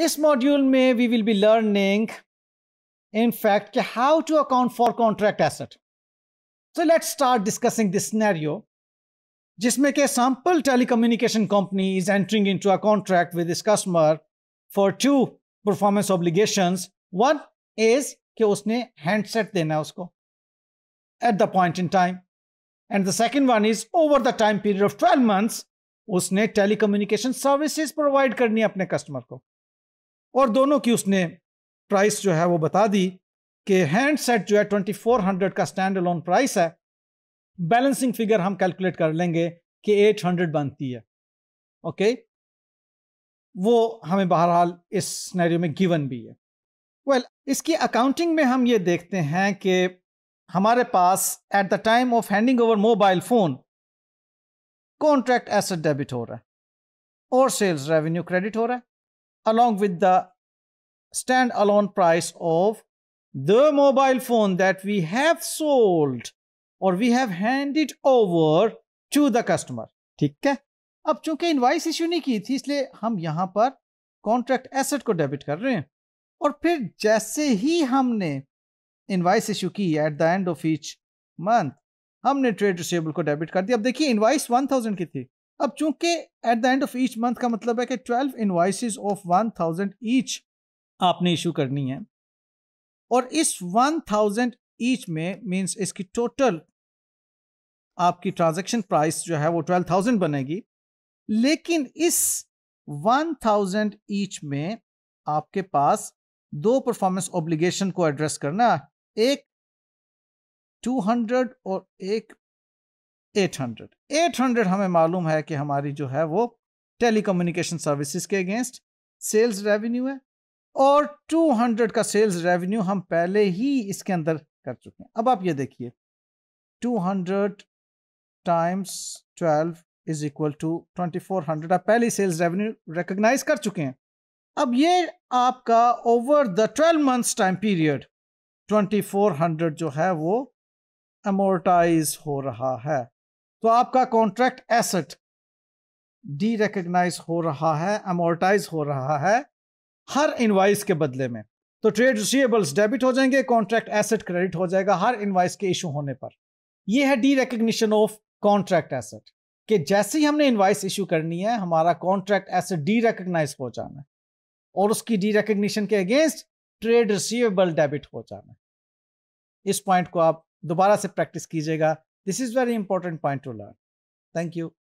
इस मॉड्यूल में we will be learning, in fact how to account for contract asset so let's start discussing this scenario jisme a sample telecommunication company is entering into a contract with its customer for two performance obligations one is ki usne handset dena hai usko at the point in time and the second one is over the time period of 12 months usne telecommunication services provide karni hai apne customer ko और दोनों की उसने price जो है वो बता दी कि handset जो है 2400 का स्टैंड अलोन प्राइस है बैलेंसिंग फिगर हम कैलकुलेट कर लेंगे कि 800 बनती है ओके वो हमें बहरहाल इस स्नैरियो में गिवन भी है वेल well, इसकी अकाउंटिंग में हम ये देखते हैं कि हमारे पास at the time of handing over mobile phone contract asset debit हो रहा है और सेल्स रेवेन्यू क्रेडिट हो रहा है along with the standalone price of the mobile phone that we have sold or we have handed over to the customer. ठीक है अब चूंकि invoice issue नहीं की थी इसलिए हम यहाँ पर कॉन्ट्रैक्ट एसेट को डेबिट कर रहे हैं और फिर जैसे ही हमने इनवाइस इश्यू की at the end of each month हमने ट्रेड रिसेबल को डेबिट कर दिया अब देखिए इनवाइस 1000 की थी अब चूंकि at the end of each month का मतलब है कि twelve invoices of one thousand each आपने इशू करनी है और इस वन थाउजेंड ईच में मीन्स इसकी टोटल आपकी ट्रांजैक्शन प्राइस जो है वो ट्वेल्व थाउजेंड बनेगी लेकिन इस वन थाउजेंड ईच में आपके पास दो परफॉर्मेंस ऑब्लिगेशन को एड्रेस करना एक टू हंड्रेड और एक 800 800 हमें मालूम है कि हमारी जो है वो टेलीकम्युनिकेशन सर्विसेज के अगेंस्ट सेल्स रेवेन्यू है और 200 का सेल्स रेवेन्यू हम पहले ही इसके अंदर कर चुके हैं अब आप ये देखिए 200 टाइम्स 12 इज इक्वल टू 2400 आप पहले सेल्स रेवेन्यू रिकोगनाइज कर चुके हैं अब ये आपका over the 12 months time period 2400 जो है वो अमोर्टाइज हो रहा है तो आपका कॉन्ट्रैक्ट एसेट डी रिकग्नाइज हो रहा है अमोर्टाइज हो रहा है हर इनवाइस के बदले में तो ट्रेड रिसीवेबल्स डेबिट हो जाएंगे कॉन्ट्रैक्ट एसेट क्रेडिट हो जाएगा हर इनवाइस के इशू होने पर यह है derecognition of contract asset कि जैसे ही हमने इनवाइस इशू करनी है हमारा कॉन्ट्रैक्ट एसेट डी रिकग्नाइज हो जाना है और उसकी डी रिकग्निशन के अगेंस्ट ट्रेड रिसीवेबल डेबिट हो जाना है इस पॉइंट को आप दोबारा से प्रैक्टिस कीजिएगा This is very important point to learn. Thank you.